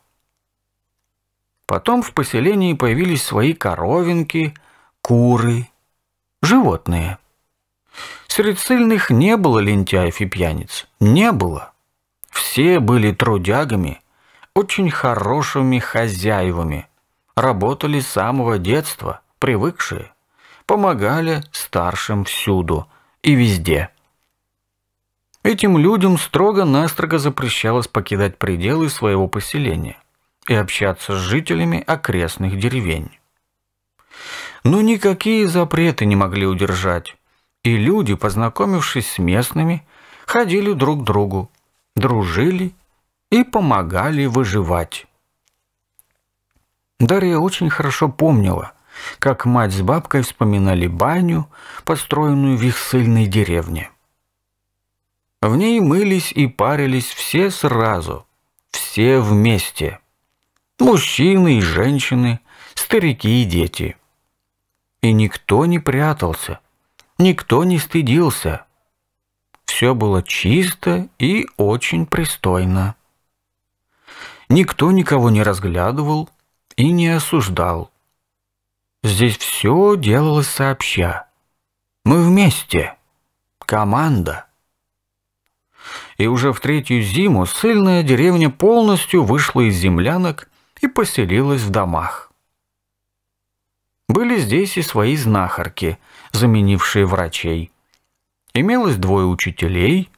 Потом в поселении появились свои коровинки, куры, животные. Среди сильных не было лентяев и пьяниц, не было. Все были трудягами, очень хорошими хозяевами, работали с самого детства, привыкшие, помогали старшим всюду и везде. Этим людям строго-настрого запрещалось покидать пределы своего поселения и общаться с жителями окрестных деревень. Но никакие запреты не могли удержать, и люди, познакомившись с местными, ходили друг к другу, дружили и помогали выживать. Дарья очень хорошо помнила, как мать с бабкой вспоминали баню, построенную в их сыльной деревне. В ней мылись и парились все сразу, все вместе – Мужчины и женщины, старики и дети. И никто не прятался, никто не стыдился. Все было чисто и очень пристойно. Никто никого не разглядывал и не осуждал. Здесь все делалось сообща. Мы вместе. Команда. И уже в третью зиму сильная деревня полностью вышла из землянок и поселилась в домах. Были здесь и свои знахарки, заменившие врачей. Имелось двое учителей,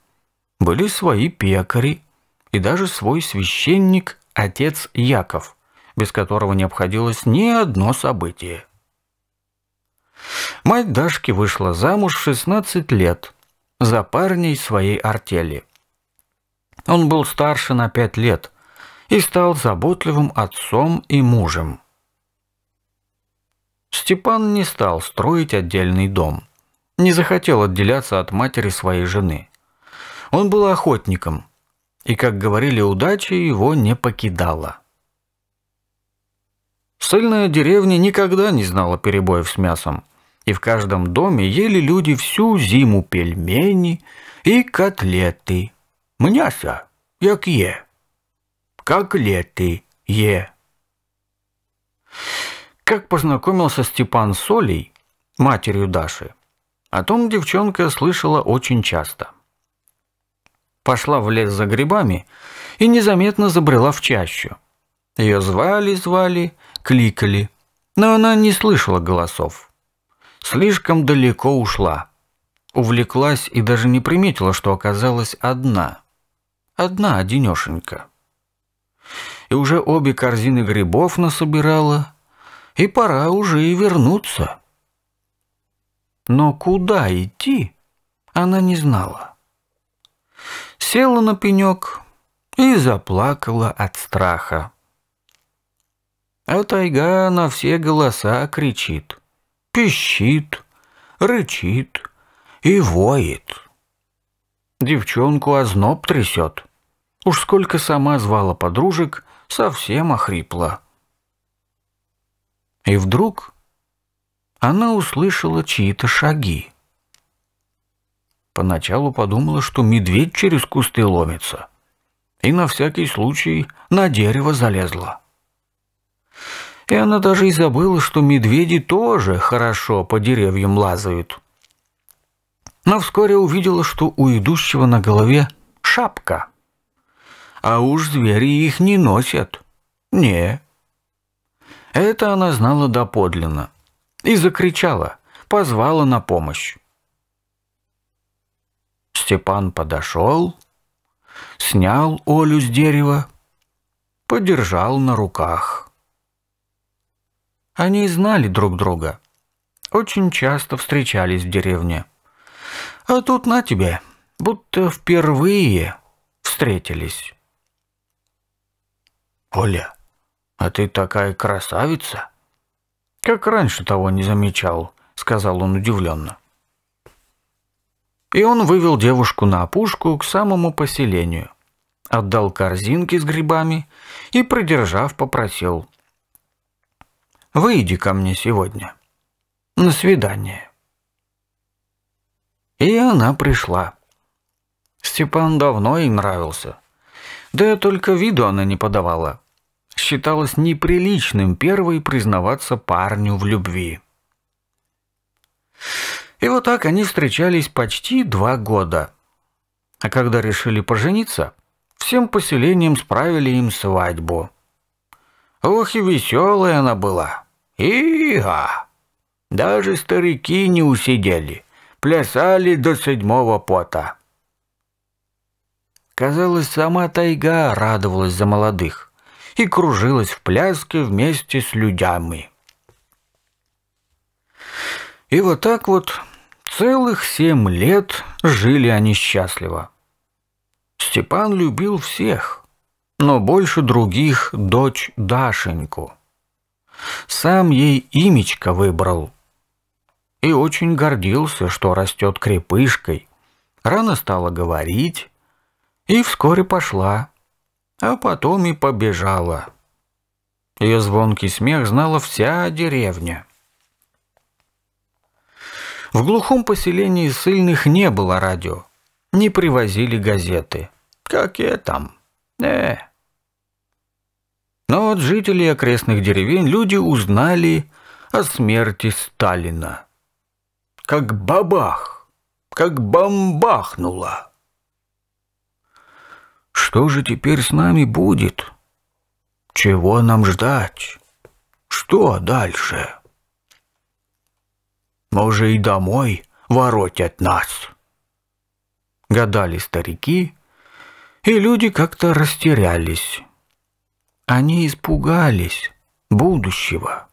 были свои пекари и даже свой священник, отец Яков, без которого не обходилось ни одно событие. Мать Дашки вышла замуж в 16 лет за парней своей артели. Он был старше на 5 лет – и стал заботливым отцом и мужем. Степан не стал строить отдельный дом, не захотел отделяться от матери своей жены. Он был охотником, и, как говорили, удача его не покидала. Сыльная деревня никогда не знала перебоев с мясом, и в каждом доме ели люди всю зиму пельмени и котлеты. «Мняся, як е!» как леты е. Как познакомился Степан с Олей, матерью Даши, о том девчонка слышала очень часто. Пошла в лес за грибами и незаметно забрела в чащу. Ее звали, звали, кликали, но она не слышала голосов. Слишком далеко ушла. Увлеклась и даже не приметила, что оказалась одна. Одна, одинешенька и уже обе корзины грибов насобирала, и пора уже и вернуться. Но куда идти, она не знала. Села на пенек и заплакала от страха. А тайга на все голоса кричит, пищит, рычит и воет. Девчонку озноб трясет. Уж сколько сама звала подружек, совсем охрипла. И вдруг она услышала чьи-то шаги. Поначалу подумала, что медведь через кусты ломится, и на всякий случай на дерево залезла. И она даже и забыла, что медведи тоже хорошо по деревьям лазают. Но вскоре увидела, что у идущего на голове шапка — а уж звери их не носят. Не. Это она знала доподлинно. И закричала, позвала на помощь. Степан подошел, снял Олю с дерева, подержал на руках. Они знали друг друга, очень часто встречались в деревне. А тут на тебе, будто впервые встретились. «Оля, а ты такая красавица!» «Как раньше того не замечал», — сказал он удивленно. И он вывел девушку на опушку к самому поселению, отдал корзинки с грибами и, продержав, попросил. «Выйди ко мне сегодня. На свидание». И она пришла. Степан давно ей нравился — да только виду она не подавала. Считалось неприличным первой признаваться парню в любви. И вот так они встречались почти два года. А когда решили пожениться, всем поселением справили им свадьбу. Ох и веселая она была. и а Даже старики не усидели, плясали до седьмого пота. Казалось, сама тайга радовалась за молодых и кружилась в пляске вместе с людьми. И вот так вот целых семь лет жили они счастливо. Степан любил всех, но больше других дочь Дашеньку. Сам ей имечко выбрал и очень гордился, что растет крепышкой. Рано стала говорить, и вскоре пошла, а потом и побежала. Ее звонкий смех знала вся деревня. В глухом поселении сыльных не было радио, не привозили газеты. Какие там? Э. Но от жителей окрестных деревень люди узнали о смерти Сталина. Как бабах, как бомбахнуло. Что же теперь с нами будет? Чего нам ждать? Что дальше? Может, и домой воротят нас? Гадали старики, и люди как-то растерялись. Они испугались будущего.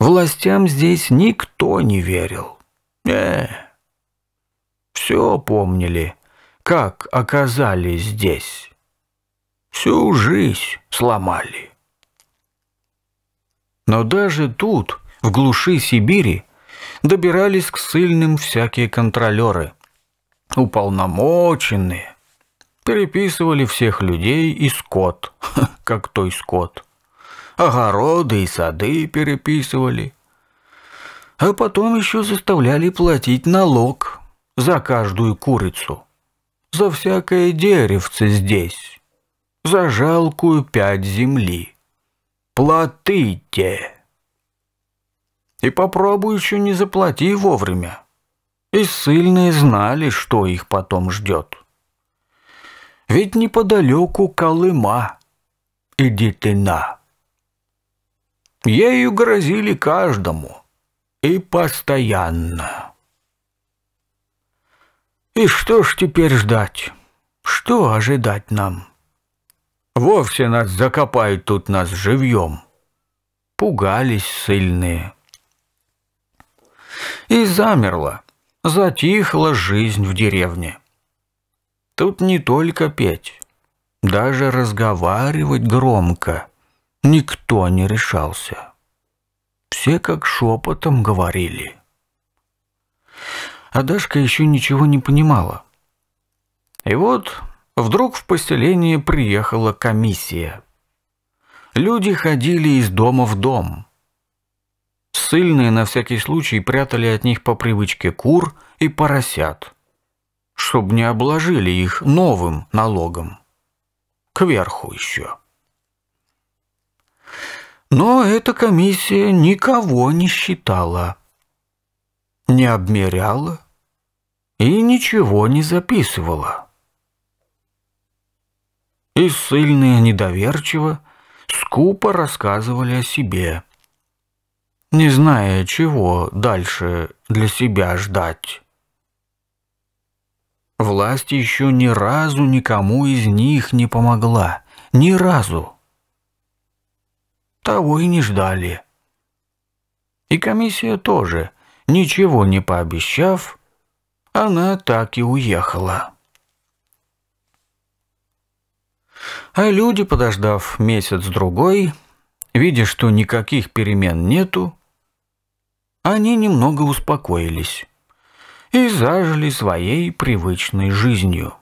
Властям здесь никто не верил. Не, э, все помнили — как оказались здесь. Всю жизнь сломали. Но даже тут, в глуши Сибири, добирались к сыльным всякие контролеры, уполномоченные, переписывали всех людей и скот, как той скот. Огороды и сады переписывали. А потом еще заставляли платить налог за каждую курицу за всякое деревце здесь, за жалкую пять земли. платите. И попробуй еще не заплати вовремя. И сильные знали, что их потом ждет. Ведь неподалеку Колыма и Детына. Ею грозили каждому и постоянно. И что ж теперь ждать? Что ожидать нам? Вовсе нас закопают тут нас живьем. Пугались сильные. И замерла, затихла жизнь в деревне. Тут не только петь, даже разговаривать громко никто не решался. Все как шепотом говорили — а Дашка еще ничего не понимала. И вот вдруг в поселение приехала комиссия. Люди ходили из дома в дом. Сыльные на всякий случай прятали от них по привычке кур и поросят, чтобы не обложили их новым налогом. Кверху еще. Но эта комиссия никого не считала не обмеряла и ничего не записывала. И сильные недоверчиво, скупо рассказывали о себе, не зная, чего дальше для себя ждать. Власть еще ни разу никому из них не помогла, ни разу. Того и не ждали. И комиссия тоже – Ничего не пообещав, она так и уехала. А люди, подождав месяц-другой, видя, что никаких перемен нету, они немного успокоились и зажили своей привычной жизнью.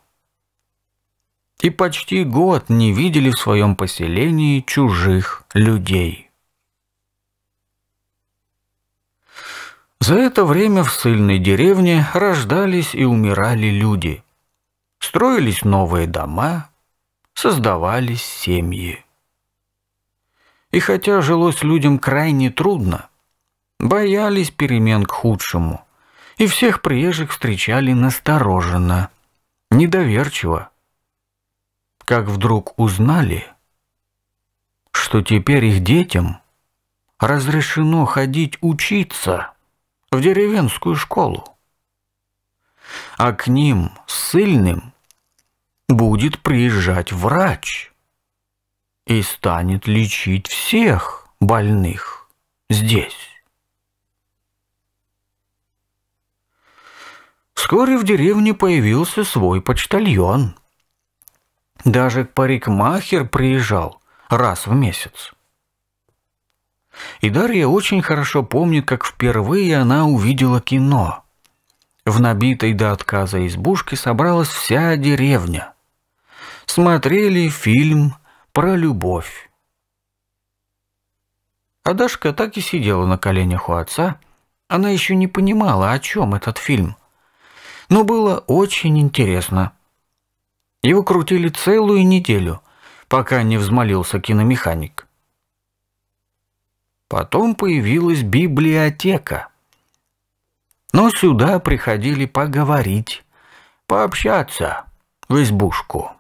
И почти год не видели в своем поселении чужих людей. За это время в сильной деревне рождались и умирали люди. Строились новые дома, создавались семьи. И хотя жилось людям крайне трудно, боялись перемен к худшему, и всех приезжих встречали настороженно, недоверчиво. Как вдруг узнали, что теперь их детям разрешено ходить учиться – в деревенскую школу. А к ним, сильным, будет приезжать врач и станет лечить всех больных здесь. Вскоре в деревне появился свой почтальон. Даже парикмахер приезжал раз в месяц. И Дарья очень хорошо помнит, как впервые она увидела кино. В набитой до отказа избушке собралась вся деревня. Смотрели фильм про любовь. А Дашка так и сидела на коленях у отца. Она еще не понимала, о чем этот фильм. Но было очень интересно. Его крутили целую неделю, пока не взмолился киномеханик. Потом появилась библиотека. Но сюда приходили поговорить, пообщаться в избушку.